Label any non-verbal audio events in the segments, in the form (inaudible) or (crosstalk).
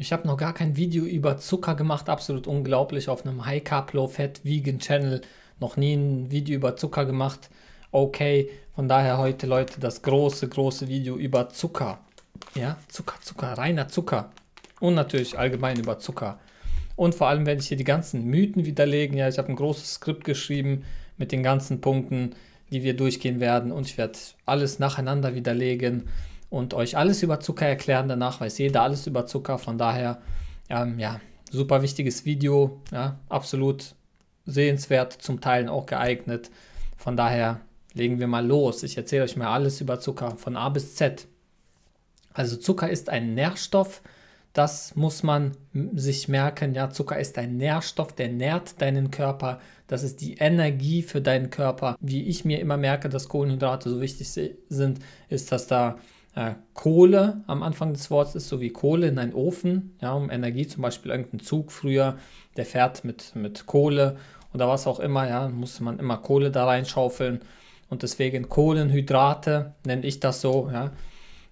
Ich habe noch gar kein Video über Zucker gemacht, absolut unglaublich auf einem High Carb Low Fat Vegan Channel. Noch nie ein Video über Zucker gemacht. Okay, von daher heute Leute das große große Video über Zucker. Ja, Zucker, Zucker, reiner Zucker und natürlich allgemein über Zucker. Und vor allem werde ich hier die ganzen Mythen widerlegen. Ja, ich habe ein großes Skript geschrieben mit den ganzen Punkten, die wir durchgehen werden. Und ich werde alles nacheinander widerlegen und euch alles über Zucker erklären. Danach weiß jeder alles über Zucker. Von daher, ähm, ja, super wichtiges Video. Ja, absolut sehenswert, zum Teil auch geeignet. Von daher legen wir mal los. Ich erzähle euch mal alles über Zucker von A bis Z. Also Zucker ist ein Nährstoff. Das muss man sich merken. Ja, Zucker ist ein Nährstoff, der nährt deinen Körper. Das ist die Energie für deinen Körper. Wie ich mir immer merke, dass Kohlenhydrate so wichtig sind, ist, dass da äh, Kohle am Anfang des Wortes ist, so wie Kohle in einen Ofen, ja, um Energie, zum Beispiel irgendein Zug früher, der fährt mit, mit Kohle oder was auch immer, ja, musste man immer Kohle da reinschaufeln und deswegen Kohlenhydrate nenne ich das so, ja.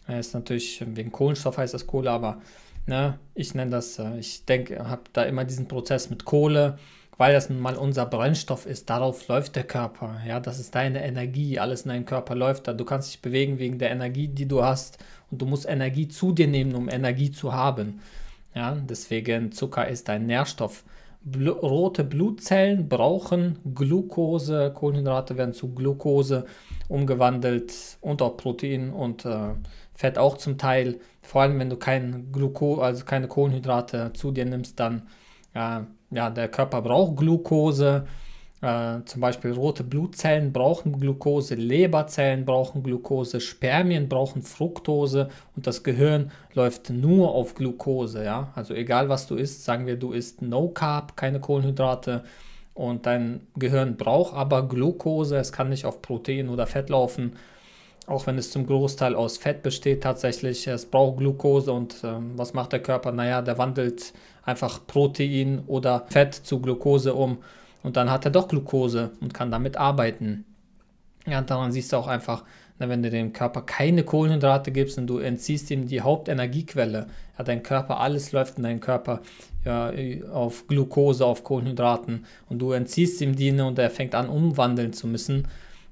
Äh, ist natürlich wegen Kohlenstoff heißt das Kohle, aber ne, ich nenne das, äh, ich denke, habe da immer diesen Prozess mit Kohle weil das nun mal unser Brennstoff ist, darauf läuft der Körper. Ja, das ist deine Energie, alles in deinem Körper läuft da. Du kannst dich bewegen wegen der Energie, die du hast und du musst Energie zu dir nehmen, um Energie zu haben. Ja, deswegen Zucker ist ein Nährstoff. Bl rote Blutzellen brauchen Glucose, Kohlenhydrate werden zu Glucose umgewandelt und auch Protein und äh, Fett auch zum Teil. Vor allem, wenn du kein Gluco, also keine Kohlenhydrate zu dir nimmst, dann äh, ja, der Körper braucht Glucose, äh, zum Beispiel rote Blutzellen brauchen Glucose, Leberzellen brauchen Glucose, Spermien brauchen Fructose und das Gehirn läuft nur auf Glucose. Ja? Also egal was du isst, sagen wir, du isst No Carb, keine Kohlenhydrate und dein Gehirn braucht aber Glucose. Es kann nicht auf Protein oder Fett laufen, auch wenn es zum Großteil aus Fett besteht tatsächlich. Es braucht Glucose und äh, was macht der Körper? Naja, der wandelt einfach Protein oder Fett zu Glucose um und dann hat er doch Glucose und kann damit arbeiten. Ja, daran siehst du auch einfach, ne, wenn du dem Körper keine Kohlenhydrate gibst und du entziehst ihm die Hauptenergiequelle, ja, dein Körper, alles läuft in deinem Körper ja, auf Glucose, auf Kohlenhydraten und du entziehst ihm die ne, und er fängt an umwandeln zu müssen,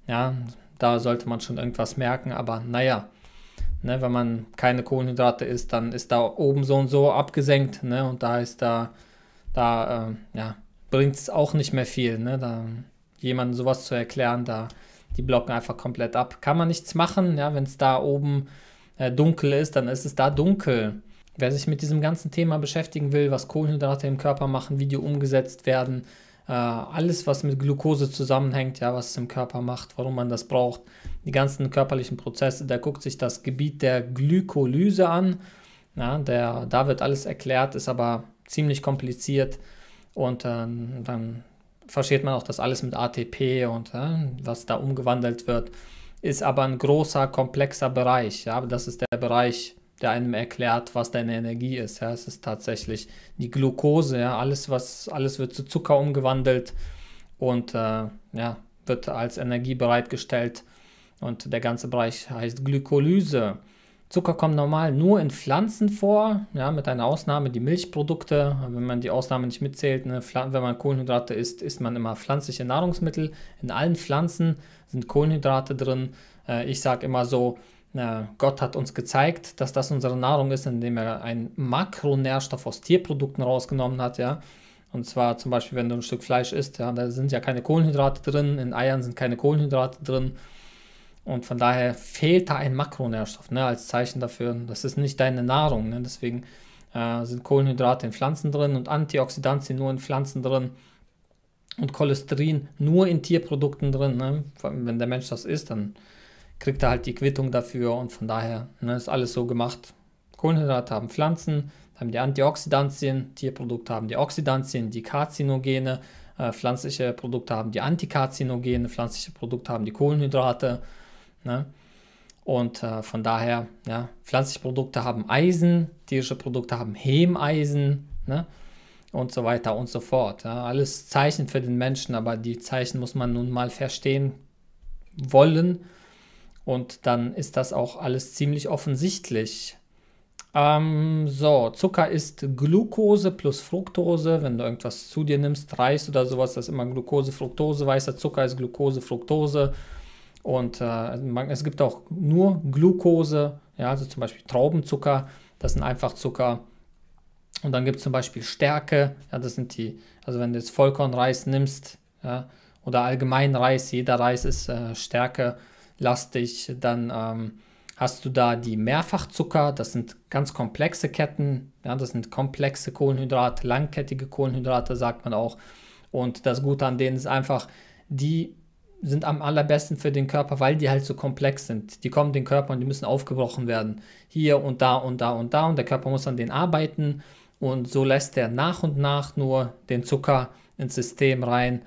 ja, da sollte man schon irgendwas merken, aber naja, Ne, wenn man keine Kohlenhydrate isst, dann ist da oben so und so abgesenkt. Ne, und da ist da, da äh, ja, bringt es auch nicht mehr viel. Ne, da, jemandem sowas zu erklären, da die blocken einfach komplett ab. Kann man nichts machen. Ja, wenn es da oben äh, dunkel ist, dann ist es da dunkel. Wer sich mit diesem ganzen Thema beschäftigen will, was Kohlenhydrate im Körper machen, wie die umgesetzt werden, äh, alles, was mit Glucose zusammenhängt, ja, was es im Körper macht, warum man das braucht, die ganzen körperlichen Prozesse, der guckt sich das Gebiet der Glykolyse an. Ja, der, da wird alles erklärt, ist aber ziemlich kompliziert und äh, dann versteht man auch das alles mit ATP und äh, was da umgewandelt wird. Ist aber ein großer, komplexer Bereich. Ja, das ist der Bereich der einem erklärt, was deine Energie ist. Ja, es ist tatsächlich die Glucose, ja, alles, was, alles wird zu Zucker umgewandelt und äh, ja, wird als Energie bereitgestellt. Und der ganze Bereich heißt Glykolyse. Zucker kommt normal nur in Pflanzen vor, ja, mit einer Ausnahme die Milchprodukte. Wenn man die Ausnahme nicht mitzählt, ne, wenn man Kohlenhydrate isst, isst man immer pflanzliche Nahrungsmittel. In allen Pflanzen sind Kohlenhydrate drin. Äh, ich sage immer so, Gott hat uns gezeigt, dass das unsere Nahrung ist, indem er einen Makronährstoff aus Tierprodukten rausgenommen hat, ja. Und zwar zum Beispiel, wenn du ein Stück Fleisch isst, ja, da sind ja keine Kohlenhydrate drin, in Eiern sind keine Kohlenhydrate drin. Und von daher fehlt da ein Makronährstoff, ne, als Zeichen dafür. Das ist nicht deine Nahrung, ne? deswegen äh, sind Kohlenhydrate in Pflanzen drin und Antioxidantien nur in Pflanzen drin und Cholesterin nur in Tierprodukten drin. Ne? Wenn der Mensch das isst, dann kriegt er halt die Quittung dafür und von daher ne, ist alles so gemacht. Kohlenhydrate haben Pflanzen, haben die Antioxidantien, Tierprodukte haben die Oxidantien, die Karzinogene, äh, pflanzliche Produkte haben die Antikarzinogene, pflanzliche Produkte haben die Kohlenhydrate. Ne? Und äh, von daher, ja, pflanzliche Produkte haben Eisen, tierische Produkte haben Hemeisen ne? und so weiter und so fort. Ja? Alles Zeichen für den Menschen, aber die Zeichen muss man nun mal verstehen wollen und dann ist das auch alles ziemlich offensichtlich. Ähm, so, Zucker ist Glucose plus Fructose. Wenn du irgendwas zu dir nimmst, Reis oder sowas, das ist immer Glucose, Fructose. Weißer Zucker ist Glucose, Fructose. Und äh, also man, es gibt auch nur Glucose, ja, also zum Beispiel Traubenzucker, das sind einfach Zucker. Und dann gibt es zum Beispiel Stärke, ja, das sind die, also wenn du jetzt Vollkornreis nimmst, ja, oder allgemein Reis, jeder Reis ist äh, Stärke lastig, dann ähm, hast du da die Mehrfachzucker, das sind ganz komplexe Ketten, ja, das sind komplexe Kohlenhydrate, langkettige Kohlenhydrate, sagt man auch. Und das Gute an denen ist einfach, die sind am allerbesten für den Körper, weil die halt so komplex sind. Die kommen den Körper und die müssen aufgebrochen werden. Hier und da und da und da und der Körper muss an denen arbeiten und so lässt er nach und nach nur den Zucker ins System rein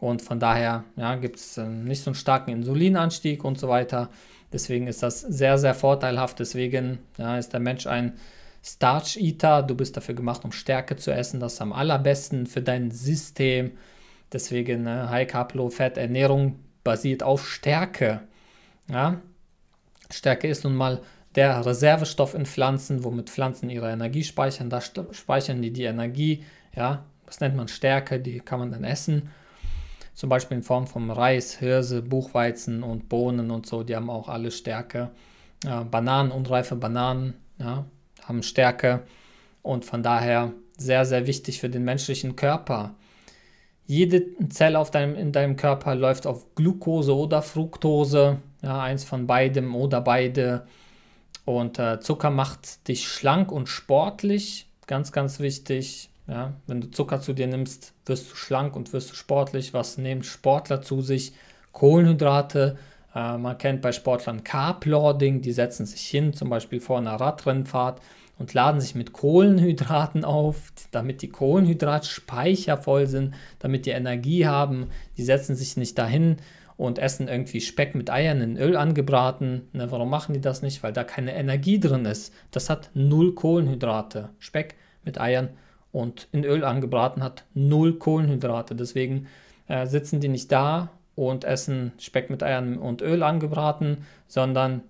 und von daher ja, gibt es ähm, nicht so einen starken Insulinanstieg und so weiter. Deswegen ist das sehr, sehr vorteilhaft. Deswegen ja, ist der Mensch ein Starch-Eater. Du bist dafür gemacht, um Stärke zu essen. Das ist am allerbesten für dein System. Deswegen ne, High Carb, Low Fat Ernährung basiert auf Stärke. Ja? Stärke ist nun mal der Reservestoff in Pflanzen, womit Pflanzen ihre Energie speichern. Da speichern die die Energie. Ja? Das nennt man Stärke, die kann man dann essen zum Beispiel in Form von Reis, Hirse, Buchweizen und Bohnen und so, die haben auch alle Stärke. Äh, Bananen, unreife Bananen ja, haben Stärke und von daher sehr, sehr wichtig für den menschlichen Körper. Jede Zelle auf deinem, in deinem Körper läuft auf Glucose oder Fructose, ja, eins von beidem oder beide. Und äh, Zucker macht dich schlank und sportlich, ganz, ganz wichtig. Ja, wenn du Zucker zu dir nimmst, wirst du schlank und wirst du sportlich. Was nehmen Sportler zu sich? Kohlenhydrate. Äh, man kennt bei Sportlern carb die setzen sich hin, zum Beispiel vor einer Radrennfahrt und laden sich mit Kohlenhydraten auf, damit die Kohlenhydratspeicher voll sind, damit die Energie haben. Die setzen sich nicht dahin und essen irgendwie Speck mit Eiern in Öl angebraten. Ne, warum machen die das nicht? Weil da keine Energie drin ist. Das hat null Kohlenhydrate. Speck mit Eiern und in Öl angebraten hat null Kohlenhydrate. Deswegen äh, sitzen die nicht da und essen Speck mit Eiern und Öl angebraten, sondern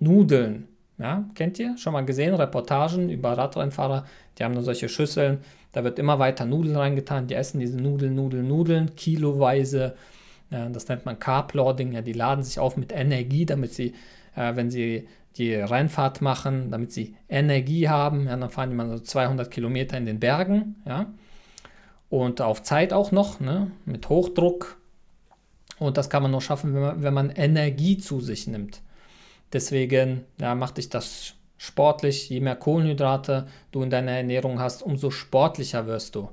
Nudeln. Ja, kennt ihr? Schon mal gesehen? Reportagen über Radrennfahrer, die haben nur solche Schüsseln. Da wird immer weiter Nudeln reingetan. Die essen diese Nudeln, Nudeln, Nudeln, kiloweise. Äh, das nennt man Carb Ja, die laden sich auf mit Energie, damit sie, äh, wenn sie die Rheinfahrt machen, damit sie Energie haben. Ja, dann fahren die mal so 200 Kilometer in den Bergen. Ja. Und auf Zeit auch noch, ne, mit Hochdruck. Und das kann man nur schaffen, wenn man, wenn man Energie zu sich nimmt. Deswegen ja, macht dich das sportlich. Je mehr Kohlenhydrate du in deiner Ernährung hast, umso sportlicher wirst du.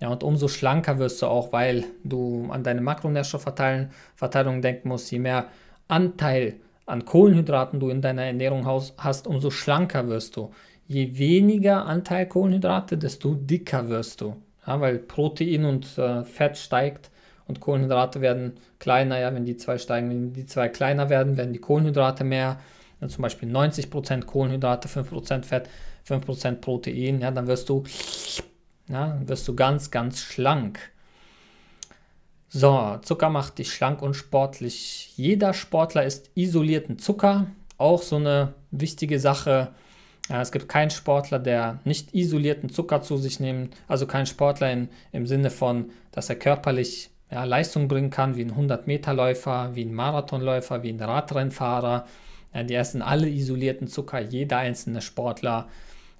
Ja, und umso schlanker wirst du auch, weil du an deine Makronährstoffverteilung denken musst. Je mehr Anteil an Kohlenhydraten du in deiner Ernährung hast, umso schlanker wirst du. Je weniger Anteil Kohlenhydrate, desto dicker wirst du. Ja, weil Protein und äh, Fett steigt und Kohlenhydrate werden kleiner. Ja, wenn die zwei steigen, wenn die zwei kleiner werden, werden die Kohlenhydrate mehr. Dann zum Beispiel 90% Kohlenhydrate, 5% Fett, 5% Protein. Ja, dann wirst du, ja, wirst du ganz, ganz schlank. So, Zucker macht dich schlank und sportlich. Jeder Sportler isst isolierten Zucker. Auch so eine wichtige Sache. Es gibt keinen Sportler, der nicht isolierten Zucker zu sich nimmt. Also keinen Sportler in, im Sinne von, dass er körperlich ja, Leistung bringen kann, wie ein 100-Meter-Läufer, wie ein Marathonläufer, wie ein Radrennfahrer. Ja, die essen alle isolierten Zucker, jeder einzelne Sportler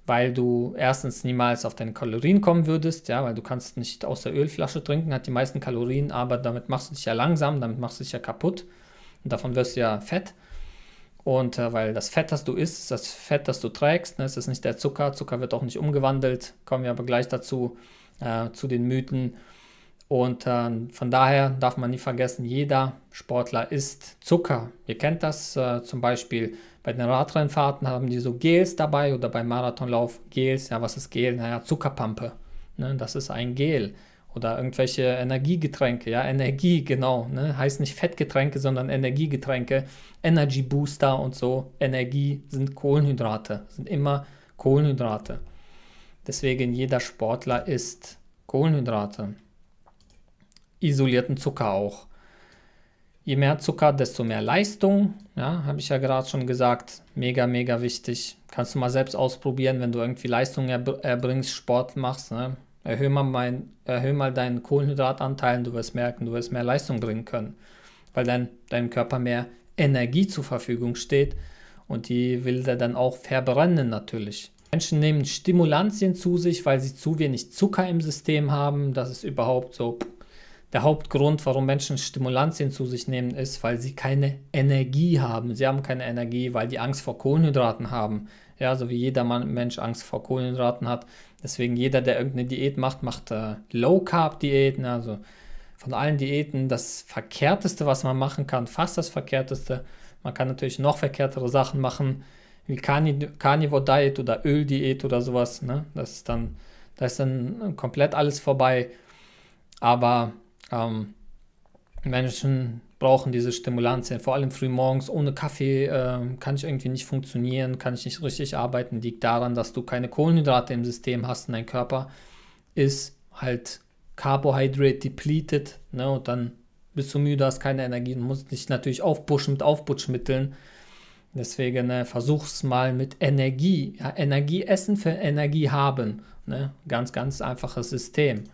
weil du erstens niemals auf deine Kalorien kommen würdest, ja, weil du kannst nicht aus der Ölflasche trinken, hat die meisten Kalorien, aber damit machst du dich ja langsam, damit machst du dich ja kaputt und davon wirst du ja fett. Und äh, weil das Fett, das du isst, ist das Fett, das du trägst, ne, es ist nicht der Zucker, Zucker wird auch nicht umgewandelt, kommen wir aber gleich dazu, äh, zu den Mythen. Und äh, von daher darf man nie vergessen, jeder Sportler isst Zucker. Ihr kennt das äh, zum Beispiel, bei den Radrennfahrten haben die so Gels dabei oder beim Marathonlauf Gels. Ja, was ist Gel? Naja, Zuckerpampe. Ne? Das ist ein Gel. Oder irgendwelche Energiegetränke. Ja, Energie, genau. Ne? Heißt nicht Fettgetränke, sondern Energiegetränke. Energy Booster und so. Energie sind Kohlenhydrate. Sind immer Kohlenhydrate. Deswegen jeder Sportler isst Kohlenhydrate. Isolierten Zucker auch. Je mehr Zucker, desto mehr Leistung. Ja, habe ich ja gerade schon gesagt. Mega, mega wichtig. Kannst du mal selbst ausprobieren, wenn du irgendwie Leistung erbr erbringst, Sport machst. Ne? Erhöhe mal, mein, erhöhe mal deinen Kohlenhydratanteil und du wirst merken, du wirst mehr Leistung bringen können, weil dann deinem Körper mehr Energie zur Verfügung steht und die will er dann auch verbrennen natürlich. Menschen nehmen Stimulantien zu sich, weil sie zu wenig Zucker im System haben. Das ist überhaupt so der Hauptgrund, warum Menschen Stimulantien zu sich nehmen, ist, weil sie keine Energie haben. Sie haben keine Energie, weil die Angst vor Kohlenhydraten haben. Ja, so wie jeder Mensch Angst vor Kohlenhydraten hat. Deswegen jeder, der irgendeine Diät macht, macht äh, Low-Carb-Diäten. Ne? Also von allen Diäten das Verkehrteste, was man machen kann, fast das Verkehrteste. Man kann natürlich noch verkehrtere Sachen machen, wie Carnivore Diet oder Öldiät oder sowas. Ne? Das ist dann, da ist dann komplett alles vorbei. Aber ähm, Menschen brauchen diese Stimulanzien, vor allem frühmorgens ohne Kaffee äh, kann ich irgendwie nicht funktionieren, kann ich nicht richtig arbeiten, liegt daran, dass du keine Kohlenhydrate im System hast und dein Körper ist halt Carbohydrate depleted ne, und dann bist du müde, hast keine Energie und musst dich natürlich aufpushen mit Aufputschmitteln. Deswegen ne, es mal mit Energie. Ja, Energie essen für Energie haben. Ne? Ganz, ganz einfaches System.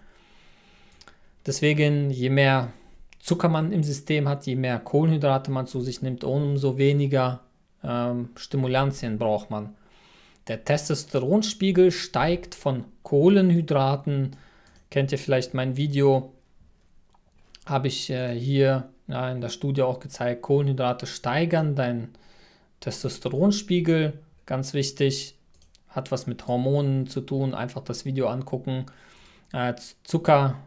Deswegen, je mehr Zucker man im System hat, je mehr Kohlenhydrate man zu sich nimmt, umso weniger ähm, Stimulantien braucht man. Der Testosteronspiegel steigt von Kohlenhydraten. Kennt ihr vielleicht mein Video? Habe ich äh, hier ja, in der Studie auch gezeigt. Kohlenhydrate steigern dein Testosteronspiegel. Ganz wichtig. Hat was mit Hormonen zu tun. Einfach das Video angucken. Äh, Zucker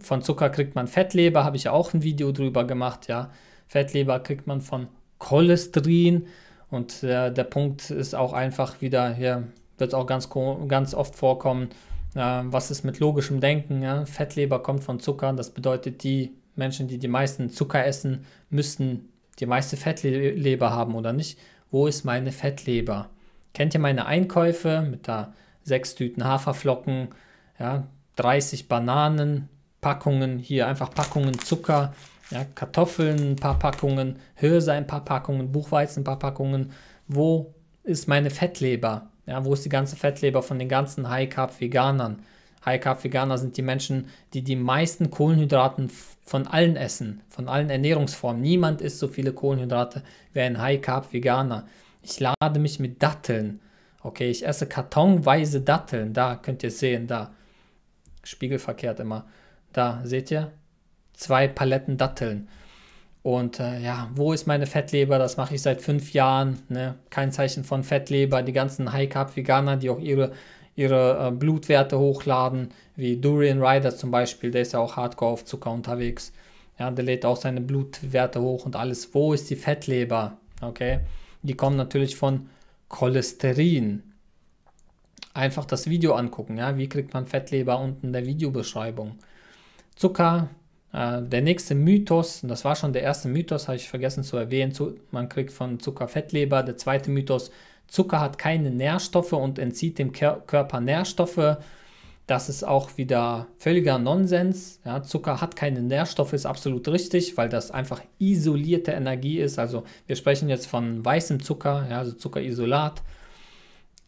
von Zucker kriegt man Fettleber, habe ich ja auch ein Video drüber gemacht, ja. Fettleber kriegt man von Cholesterin und äh, der Punkt ist auch einfach wieder, hier wird es auch ganz, ganz oft vorkommen, äh, was ist mit logischem Denken, ja? Fettleber kommt von Zucker, das bedeutet, die Menschen, die die meisten Zucker essen, müssen die meiste Fettleber haben oder nicht. Wo ist meine Fettleber? Kennt ihr meine Einkäufe mit da sechs Tüten Haferflocken, ja, 30 Bananen, Packungen hier, einfach Packungen Zucker, ja, Kartoffeln, ein paar Packungen, Hirse, ein paar Packungen, Buchweizen, ein paar Packungen. Wo ist meine Fettleber? Ja, wo ist die ganze Fettleber von den ganzen High-Carb-Veganern? High-Carb-Veganer sind die Menschen, die die meisten Kohlenhydraten von allen essen, von allen Ernährungsformen. Niemand isst so viele Kohlenhydrate wie ein High-Carb-Veganer. Ich lade mich mit Datteln. Okay, ich esse kartonweise Datteln. Da könnt ihr sehen, da. Spiegelverkehrt immer. Da seht ihr, zwei Paletten Datteln. Und äh, ja, wo ist meine Fettleber? Das mache ich seit fünf Jahren. Ne? Kein Zeichen von Fettleber. Die ganzen High-Carb-Veganer, die auch ihre, ihre äh, Blutwerte hochladen, wie Durian Rider zum Beispiel, der ist ja auch hardcore auf Zucker unterwegs. Ja, der lädt auch seine Blutwerte hoch und alles. Wo ist die Fettleber? Okay, die kommen natürlich von Cholesterin. Einfach das Video angucken. Ja, wie kriegt man Fettleber unten in der Videobeschreibung? Zucker. Äh, der nächste Mythos, und das war schon der erste Mythos, habe ich vergessen zu erwähnen, zu, man kriegt von Zucker Fettleber. Der zweite Mythos, Zucker hat keine Nährstoffe und entzieht dem Ker Körper Nährstoffe. Das ist auch wieder völliger Nonsens. Ja, Zucker hat keine Nährstoffe, ist absolut richtig, weil das einfach isolierte Energie ist. Also wir sprechen jetzt von weißem Zucker, ja, also Zuckerisolat.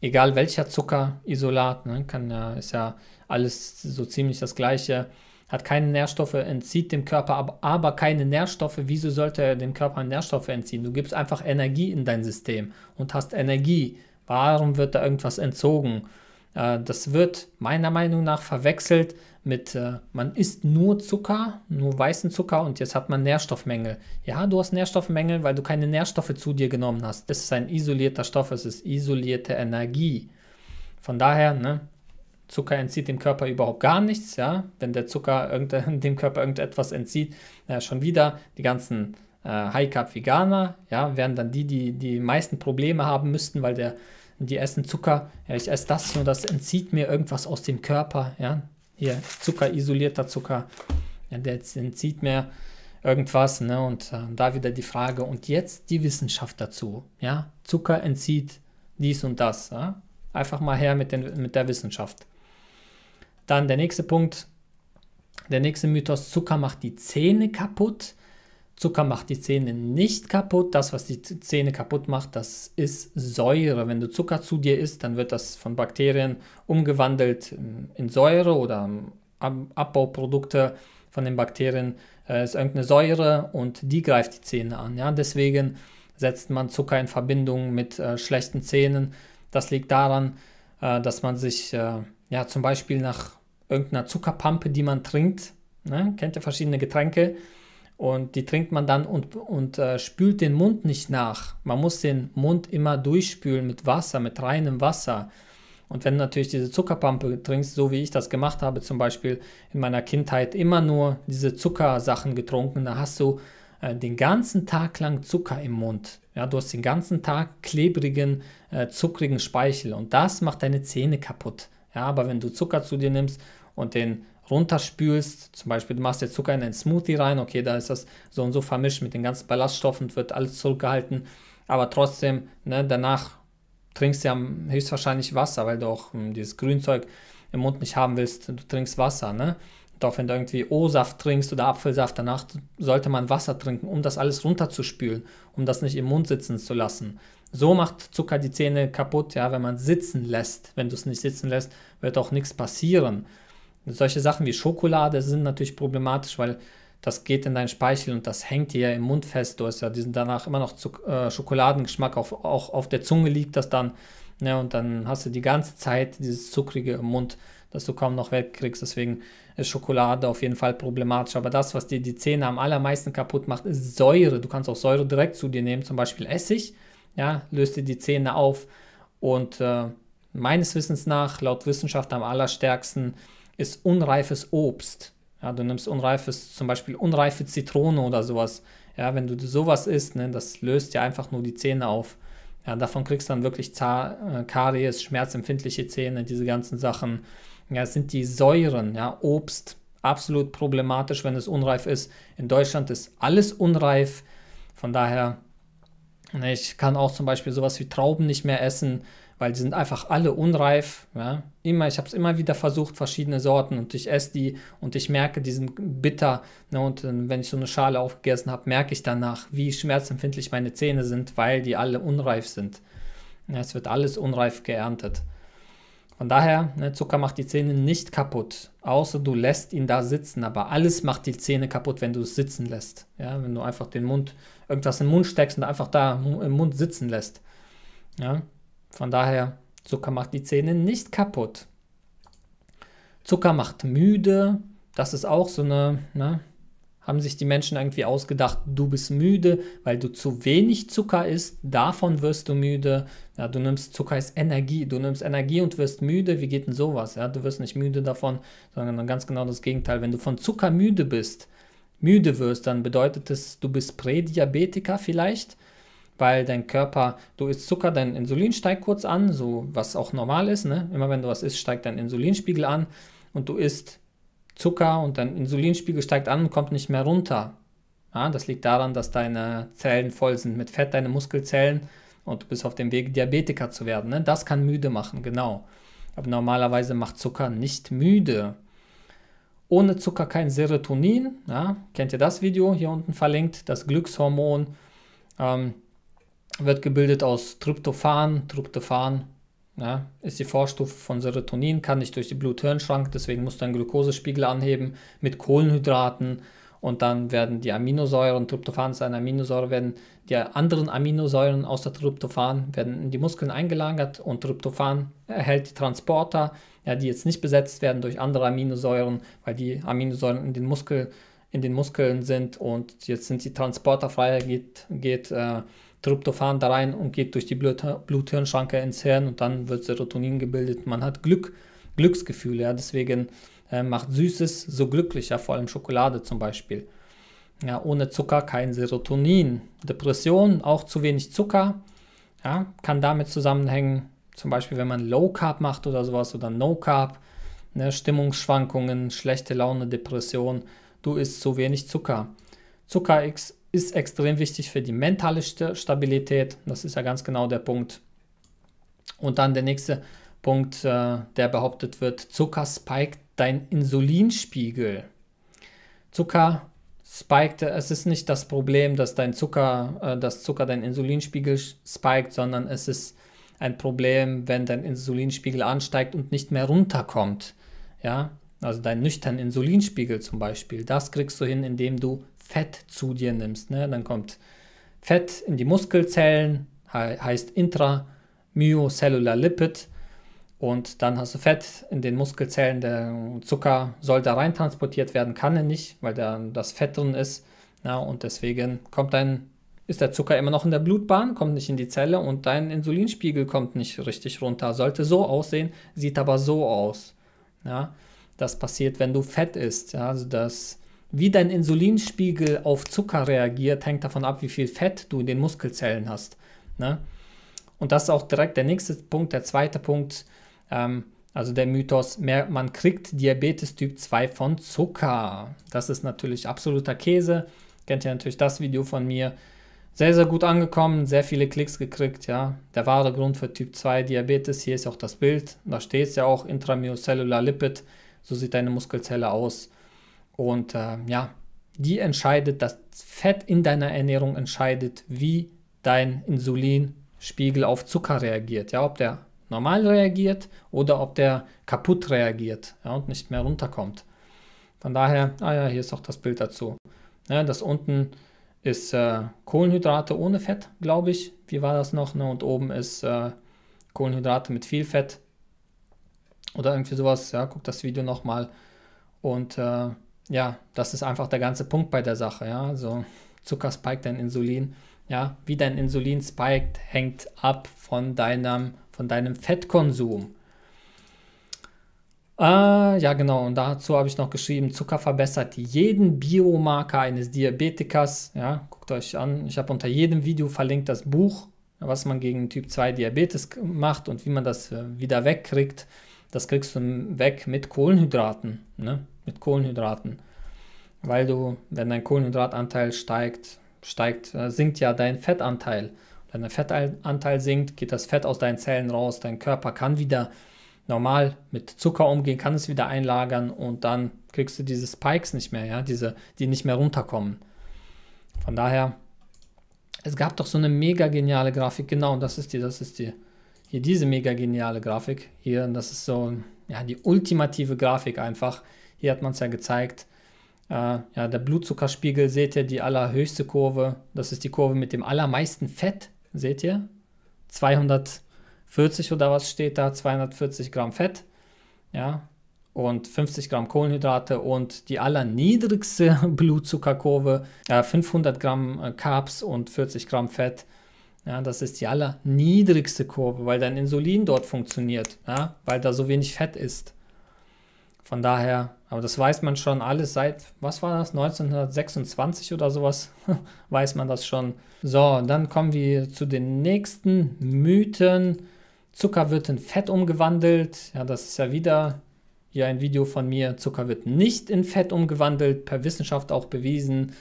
Egal welcher Zuckerisolat, ne, kann ja, ist ja alles so ziemlich das gleiche hat keine Nährstoffe, entzieht dem Körper aber keine Nährstoffe. Wieso sollte er dem Körper Nährstoffe entziehen? Du gibst einfach Energie in dein System und hast Energie. Warum wird da irgendwas entzogen? Äh, das wird meiner Meinung nach verwechselt mit, äh, man isst nur Zucker, nur weißen Zucker und jetzt hat man Nährstoffmängel. Ja, du hast Nährstoffmängel, weil du keine Nährstoffe zu dir genommen hast. Es ist ein isolierter Stoff, es ist isolierte Energie. Von daher, ne, Zucker entzieht dem Körper überhaupt gar nichts, ja. Wenn der Zucker (laughs) dem Körper irgendetwas entzieht, ja, äh, schon wieder die ganzen äh, High-Carb-Veganer, ja, wären dann die, die die meisten Probleme haben müssten, weil der, die essen Zucker, ja, ich esse das und das entzieht mir irgendwas aus dem Körper, ja. Hier, Zucker, isolierter Zucker, ja, der entzieht mir irgendwas, ne, und äh, da wieder die Frage, und jetzt die Wissenschaft dazu, ja. Zucker entzieht dies und das, ja? Einfach mal her mit, den, mit der Wissenschaft. Dann der nächste Punkt, der nächste Mythos, Zucker macht die Zähne kaputt. Zucker macht die Zähne nicht kaputt. Das, was die Zähne kaputt macht, das ist Säure. Wenn du Zucker zu dir isst, dann wird das von Bakterien umgewandelt ähm, in Säure oder ähm, Abbauprodukte von den Bakterien Es äh, ist irgendeine Säure und die greift die Zähne an. Ja? Deswegen setzt man Zucker in Verbindung mit äh, schlechten Zähnen. Das liegt daran, äh, dass man sich äh, ja, zum Beispiel nach irgendeiner Zuckerpampe, die man trinkt. Ne? Kennt ihr verschiedene Getränke? Und die trinkt man dann und, und äh, spült den Mund nicht nach. Man muss den Mund immer durchspülen mit Wasser, mit reinem Wasser. Und wenn du natürlich diese Zuckerpampe trinkst, so wie ich das gemacht habe, zum Beispiel in meiner Kindheit immer nur diese Zuckersachen getrunken, da hast du äh, den ganzen Tag lang Zucker im Mund. Ja, du hast den ganzen Tag klebrigen, äh, zuckrigen Speichel und das macht deine Zähne kaputt. Ja, aber wenn du Zucker zu dir nimmst und den runterspülst, zum Beispiel du machst jetzt Zucker in einen Smoothie rein, okay, da ist das so und so vermischt mit den ganzen Ballaststoffen und wird alles zurückgehalten, aber trotzdem, ne, danach trinkst du ja höchstwahrscheinlich Wasser, weil du auch hm, dieses Grünzeug im Mund nicht haben willst, du trinkst Wasser, ne? Doch wenn du irgendwie O-Saft trinkst oder Apfelsaft, danach sollte man Wasser trinken, um das alles runterzuspülen, um das nicht im Mund sitzen zu lassen. So macht Zucker die Zähne kaputt, ja, wenn man sitzen lässt. Wenn du es nicht sitzen lässt, wird auch nichts passieren. Solche Sachen wie Schokolade sind natürlich problematisch, weil das geht in deinen Speichel und das hängt dir ja im Mund fest. Du hast ja diesen danach immer noch Zuck äh, Schokoladengeschmack auf, auch auf der Zunge liegt das dann. Ne, und dann hast du die ganze Zeit dieses Zuckrige im Mund, dass du kaum noch wegkriegst. Deswegen ist Schokolade auf jeden Fall problematisch. Aber das, was dir die Zähne am allermeisten kaputt macht, ist Säure. Du kannst auch Säure direkt zu dir nehmen, zum Beispiel Essig. Ja, löst dir die Zähne auf. Und äh, meines Wissens nach, laut Wissenschaft, am allerstärksten ist unreifes Obst. Ja, du nimmst unreifes, zum Beispiel unreife Zitrone oder sowas. Ja, wenn du sowas isst, ne, das löst ja einfach nur die Zähne auf. Ja, davon kriegst du dann wirklich Zar äh, Karies, schmerzempfindliche Zähne, diese ganzen Sachen. Ja, es sind die Säuren, ja, Obst, absolut problematisch, wenn es unreif ist. In Deutschland ist alles unreif. Von daher, ne, ich kann auch zum Beispiel sowas wie Trauben nicht mehr essen, weil die sind einfach alle unreif. Ja? Immer, ich habe es immer wieder versucht, verschiedene Sorten und ich esse die und ich merke, die sind bitter. Ne? Und wenn ich so eine Schale aufgegessen habe, merke ich danach, wie schmerzempfindlich meine Zähne sind, weil die alle unreif sind. Ja, es wird alles unreif geerntet. Von daher, ne, Zucker macht die Zähne nicht kaputt, außer du lässt ihn da sitzen. Aber alles macht die Zähne kaputt, wenn du es sitzen lässt. Ja, wenn du einfach den Mund, irgendwas in den Mund steckst und einfach da im Mund sitzen lässt. Ja, von daher, Zucker macht die Zähne nicht kaputt. Zucker macht müde. Das ist auch so eine, ne? haben sich die Menschen irgendwie ausgedacht, du bist müde, weil du zu wenig Zucker isst, davon wirst du müde. Ja, du nimmst Zucker ist Energie, du nimmst Energie und wirst müde. Wie geht denn sowas? Ja, du wirst nicht müde davon, sondern ganz genau das Gegenteil. Wenn du von Zucker müde bist, müde wirst, dann bedeutet es, du bist Prädiabetiker vielleicht weil dein Körper, du isst Zucker, dein Insulin steigt kurz an, so was auch normal ist. Ne? Immer wenn du was isst, steigt dein Insulinspiegel an und du isst Zucker und dein Insulinspiegel steigt an und kommt nicht mehr runter. Ja, das liegt daran, dass deine Zellen voll sind mit Fett, deine Muskelzellen und du bist auf dem Weg, Diabetiker zu werden. Ne? Das kann müde machen, genau. Aber normalerweise macht Zucker nicht müde. Ohne Zucker kein Serotonin. Ja? Kennt ihr das Video? Hier unten verlinkt, das Glückshormon. Ähm, wird gebildet aus Tryptophan. Tryptophan ja, ist die Vorstufe von Serotonin, kann nicht durch die Blut-Hirn-Schrank, deswegen muss dein Glukosespiegel anheben mit Kohlenhydraten und dann werden die Aminosäuren, Tryptophan ist eine Aminosäure, werden die anderen Aminosäuren aus der Tryptophan werden in die Muskeln eingelagert und Tryptophan erhält die Transporter, ja, die jetzt nicht besetzt werden durch andere Aminosäuren, weil die Aminosäuren in den, Muskel, in den Muskeln sind und jetzt sind die Transporter frei, geht, geht äh, Tryptophan da rein und geht durch die Bluthirnschranke ins Hirn und dann wird Serotonin gebildet. Man hat Glück, Glücksgefühle, ja, deswegen äh, macht Süßes so glücklicher, vor allem Schokolade zum Beispiel. Ja, ohne Zucker kein Serotonin. Depression, auch zu wenig Zucker, ja, kann damit zusammenhängen, zum Beispiel wenn man Low Carb macht oder sowas oder No Carb, ne, Stimmungsschwankungen, schlechte Laune, Depression, du isst zu wenig Zucker. Zucker ist ist extrem wichtig für die mentale Stabilität. Das ist ja ganz genau der Punkt. Und dann der nächste Punkt, äh, der behauptet wird, Zucker spiked dein Insulinspiegel. Zucker spiked, es ist nicht das Problem, dass dein Zucker, äh, dass Zucker dein Insulinspiegel spiked, sondern es ist ein Problem, wenn dein Insulinspiegel ansteigt und nicht mehr runterkommt. Ja, also dein nüchtern Insulinspiegel zum Beispiel, das kriegst du hin, indem du Fett zu dir nimmst. Ne? Dann kommt Fett in die Muskelzellen, he heißt intramyocellular lipid. Und dann hast du Fett in den Muskelzellen, der Zucker soll da rein transportiert werden, kann er nicht, weil da das Fett drin ist. Na, und deswegen kommt dein, ist der Zucker immer noch in der Blutbahn, kommt nicht in die Zelle und dein Insulinspiegel kommt nicht richtig runter. Sollte so aussehen, sieht aber so aus. Ja, das passiert, wenn du Fett isst. Ja, also das wie dein Insulinspiegel auf Zucker reagiert, hängt davon ab, wie viel Fett du in den Muskelzellen hast. Ne? Und das ist auch direkt der nächste Punkt, der zweite Punkt, ähm, also der Mythos, mehr, man kriegt Diabetes Typ 2 von Zucker. Das ist natürlich absoluter Käse. Kennt ihr natürlich das Video von mir. Sehr, sehr gut angekommen, sehr viele Klicks gekriegt, ja. Der wahre Grund für Typ 2 Diabetes, hier ist auch das Bild, da steht es ja auch, intramyocellular lipid, so sieht deine Muskelzelle aus. Und äh, ja, die entscheidet, das Fett in deiner Ernährung entscheidet, wie dein Insulinspiegel auf Zucker reagiert. Ja, ob der normal reagiert oder ob der kaputt reagiert ja, und nicht mehr runterkommt. Von daher, ah ja, hier ist auch das Bild dazu. Ja, das unten ist äh, Kohlenhydrate ohne Fett, glaube ich. Wie war das noch? Ne? Und oben ist äh, Kohlenhydrate mit viel Fett oder irgendwie sowas. Ja, guck das Video nochmal. Und äh, ja, das ist einfach der ganze Punkt bei der Sache, ja. So Zucker spiked dein Insulin, ja. Wie dein Insulin spiked, hängt ab von deinem, von deinem Fettkonsum. Äh, ja, genau, und dazu habe ich noch geschrieben, Zucker verbessert jeden Biomarker eines Diabetikers, ja. Guckt euch an, ich habe unter jedem Video verlinkt das Buch, was man gegen Typ 2 Diabetes macht und wie man das äh, wieder wegkriegt. Das kriegst du weg mit Kohlenhydraten, ne? mit Kohlenhydraten. Weil du, wenn dein Kohlenhydratanteil steigt, steigt, äh, sinkt ja dein Fettanteil. Wenn dein Fettanteil sinkt, geht das Fett aus deinen Zellen raus. Dein Körper kann wieder normal mit Zucker umgehen, kann es wieder einlagern und dann kriegst du diese Spikes nicht mehr, ja, diese, die nicht mehr runterkommen. Von daher, es gab doch so eine mega geniale Grafik, genau, das ist die, das ist die hier diese mega geniale Grafik hier. Und das ist so ja, die ultimative Grafik einfach. Hier hat man es ja gezeigt. Äh, ja, der Blutzuckerspiegel, seht ihr, die allerhöchste Kurve. Das ist die Kurve mit dem allermeisten Fett, seht ihr. 240 oder was steht da? 240 Gramm Fett. Ja, und 50 Gramm Kohlenhydrate und die allerniedrigste (laughs) Blutzuckerkurve, äh, 500 Gramm äh, Carbs und 40 Gramm Fett. Ja, das ist die allerniedrigste Kurve, weil dein Insulin dort funktioniert, ja, weil da so wenig Fett ist. Von daher, aber das weiß man schon alles seit, was war das, 1926 oder sowas, (laughs) weiß man das schon. So, dann kommen wir zu den nächsten Mythen. Zucker wird in Fett umgewandelt. Ja, das ist ja wieder hier ein Video von mir. Zucker wird nicht in Fett umgewandelt, per Wissenschaft auch bewiesen.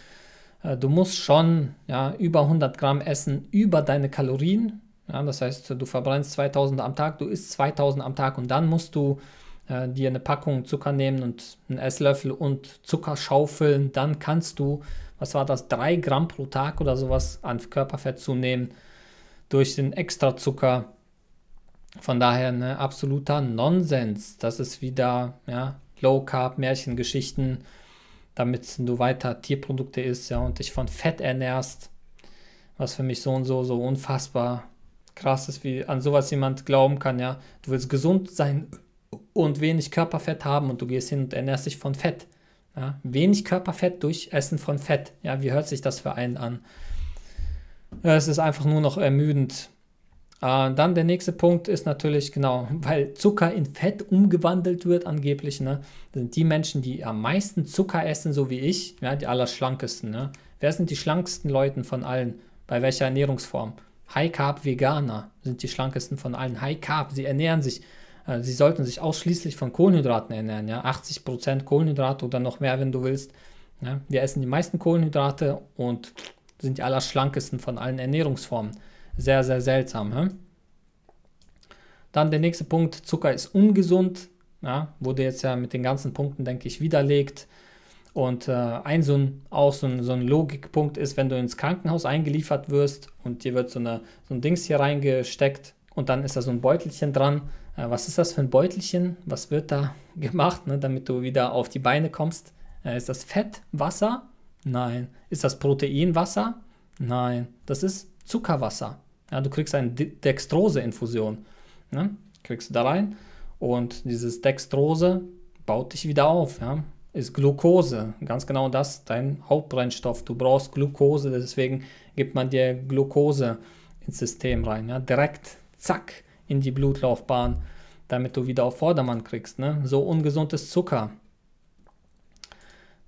Äh, du musst schon ja, über 100 Gramm essen, über deine Kalorien. Ja, das heißt, du verbrennst 2000 am Tag, du isst 2000 am Tag und dann musst du äh, dir eine Packung Zucker nehmen und einen Esslöffel und Zucker schaufeln. Dann kannst du, was war das, 3 Gramm pro Tag oder sowas an Körperfett zunehmen durch den Extrazucker. Von daher ein ne, absoluter Nonsens. Das ist wieder ja, Low Carb, Märchengeschichten damit du weiter Tierprodukte isst, ja, und dich von Fett ernährst, was für mich so und so, so unfassbar krass ist, wie an sowas jemand glauben kann, ja. Du willst gesund sein und wenig Körperfett haben und du gehst hin und ernährst dich von Fett. Ja. Wenig Körperfett durch Essen von Fett. Ja, wie hört sich das für einen an? Es ist einfach nur noch ermüdend. Äh, dann der nächste Punkt ist natürlich, genau, (laughs) weil Zucker in Fett umgewandelt wird angeblich, ne? sind die Menschen, die am meisten Zucker essen, so wie ich, ja, die allerschlankesten, ne? Wer sind die schlanksten Leute von allen? Bei welcher Ernährungsform? High Carb Veganer sind die schlankesten von allen. High Carb, sie ernähren sich, äh, sie sollten sich ausschließlich von Kohlenhydraten ernähren, ja? 80% Kohlenhydrate oder noch mehr, wenn du willst. Ja? Ne. Wir essen die meisten Kohlenhydrate und sind die allerschlankesten von allen Ernährungsformen. Sehr, sehr seltsam. He? Dann der nächste Punkt, Zucker ist ungesund. Ja, wurde jetzt ja mit den ganzen Punkten, denke ich, widerlegt. Und äh, ein so ein, auch so ein, so ein Logikpunkt ist, wenn du ins Krankenhaus eingeliefert wirst und dir wird so, eine, so ein Dings hier reingesteckt und dann ist da so ein Beutelchen dran. Äh, was ist das für ein Beutelchen? Was wird da (laughs) gemacht, ne, damit du wieder auf die Beine kommst? Äh, ist das Fettwasser? Nein. Ist das Proteinwasser? Nein. Das ist Zuckerwasser. Ja, du kriegst eine Dextrose-Infusion. Ne? Kriegst du da rein und dieses Dextrose baut dich wieder auf. Ja? Ist Glucose, ganz genau das, dein Hauptbrennstoff. Du brauchst Glucose, deswegen gibt man dir Glucose ins System rein. Ja? Direkt, zack, in die Blutlaufbahn, damit du wieder auf Vordermann kriegst. Ne? So ungesundes Zucker.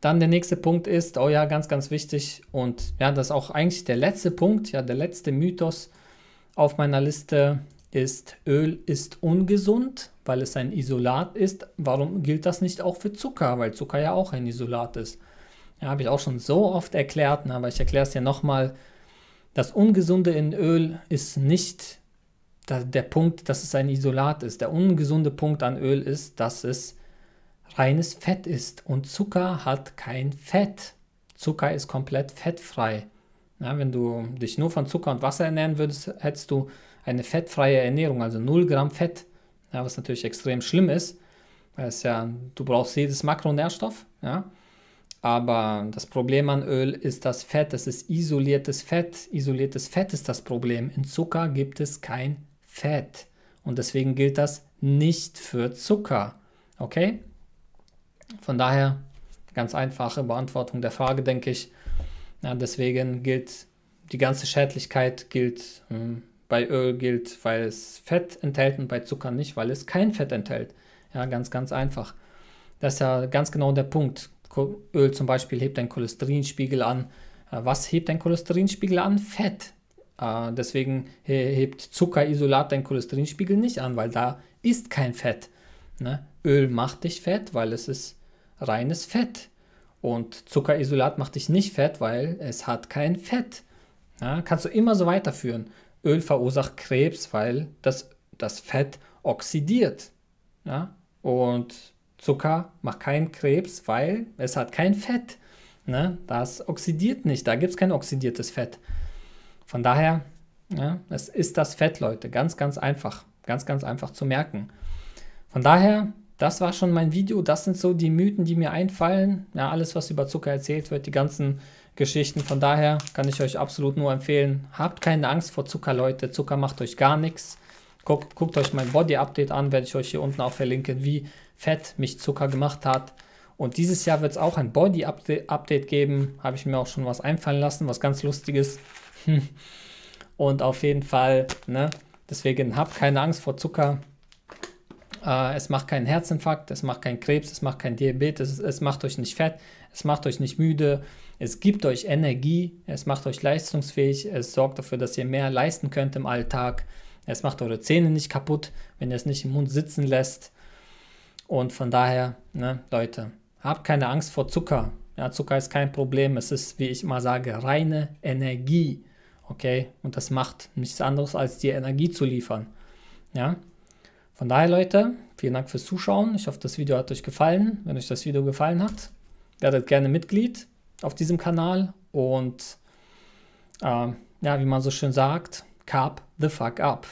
Dann der nächste Punkt ist, oh ja, ganz, ganz wichtig und ja, das ist auch eigentlich der letzte Punkt, ja, der letzte Mythos, auf meiner Liste ist Öl ist ungesund, weil es ein Isolat ist. Warum gilt das nicht auch für Zucker? Weil Zucker ja auch ein Isolat ist. Ja, habe ich auch schon so oft erklärt, ne, aber ich erkläre es ja nochmal. Das Ungesunde in Öl ist nicht der Punkt, dass es ein Isolat ist. Der ungesunde Punkt an Öl ist, dass es reines Fett ist. Und Zucker hat kein Fett. Zucker ist komplett fettfrei. Ja, wenn du dich nur von Zucker und Wasser ernähren würdest, hättest du eine fettfreie Ernährung, also 0 Gramm Fett, ja, was natürlich extrem schlimm ist. Weil ja, du brauchst jedes Makronährstoff, ja. Aber das Problem an Öl ist das Fett, das ist isoliertes Fett. Isoliertes Fett ist das Problem. In Zucker gibt es kein Fett. Und deswegen gilt das nicht für Zucker. Okay? Von daher ganz einfache Beantwortung der Frage, denke ich. Ja, deswegen gilt die ganze Schädlichkeit gilt mh, hm, bei Öl gilt, weil es Fett enthält und bei Zucker nicht, weil es kein Fett enthält. Ja, ganz, ganz einfach. Das ist ja ganz genau der Punkt. Öl zum Beispiel hebt den Cholesterinspiegel an. Äh, was hebt den Cholesterinspiegel an? Fett. Äh, deswegen hebt Zuckerisolat den Cholesterinspiegel nicht an, weil da ist kein Fett. Ne? Öl macht dich fett, weil es ist reines Fett. Und Zuckerisolat macht dich nicht fett, weil es hat kein Fett. Ja, kannst du immer so weiterführen. Öl verursacht Krebs, weil das, das Fett oxidiert. Ja? Und Zucker macht keinen Krebs, weil es hat kein Fett. Ne? Das oxidiert nicht, da gibt es kein oxidiertes Fett. Von daher, ja, es ist das Fett, Leute. Ganz, ganz einfach. Ganz, ganz einfach zu merken. Von daher, das war schon mein Video. Das sind so die Mythen, die mir einfallen. Ja, alles, was über Zucker erzählt wird, die ganzen Geschichten. Von daher kann ich euch absolut nur empfehlen, habt keine Angst vor Zucker, Leute. Zucker macht euch gar nichts. Guckt, guckt euch mein Body-Update an, werde ich euch hier unten auch verlinken, wie fett mich Zucker gemacht hat. Und dieses Jahr wird es auch ein Body-Update geben. Habe ich mir auch schon was einfallen lassen, was ganz Lustiges. (laughs) Und auf jeden Fall, ne? Deswegen habt keine Angst vor Zucker. Äh, es macht keinen Herzinfarkt, es macht keinen Krebs, es macht keinen Diabetes, es macht euch nicht fett, es macht euch nicht müde, es gibt euch Energie, es macht euch leistungsfähig, es sorgt dafür, dass ihr mehr leisten könnt im Alltag, es macht eure Zähne nicht kaputt, wenn ihr es nicht im Mund sitzen lässt. Und von daher, ne, Leute, habt keine Angst vor Zucker. Ja, Zucker ist kein Problem, es ist, wie ich immer sage, reine Energie. Okay, und das macht nichts anderes, als dir Energie zu liefern. Ja, von daher, Leute, vielen Dank fürs Zuschauen. Ich hoffe, das Video hat euch gefallen. Wenn euch das Video gefallen hat, werdet gerne Mitglied auf diesem Kanal und äh, ja, wie man so schön sagt, carp the fuck up.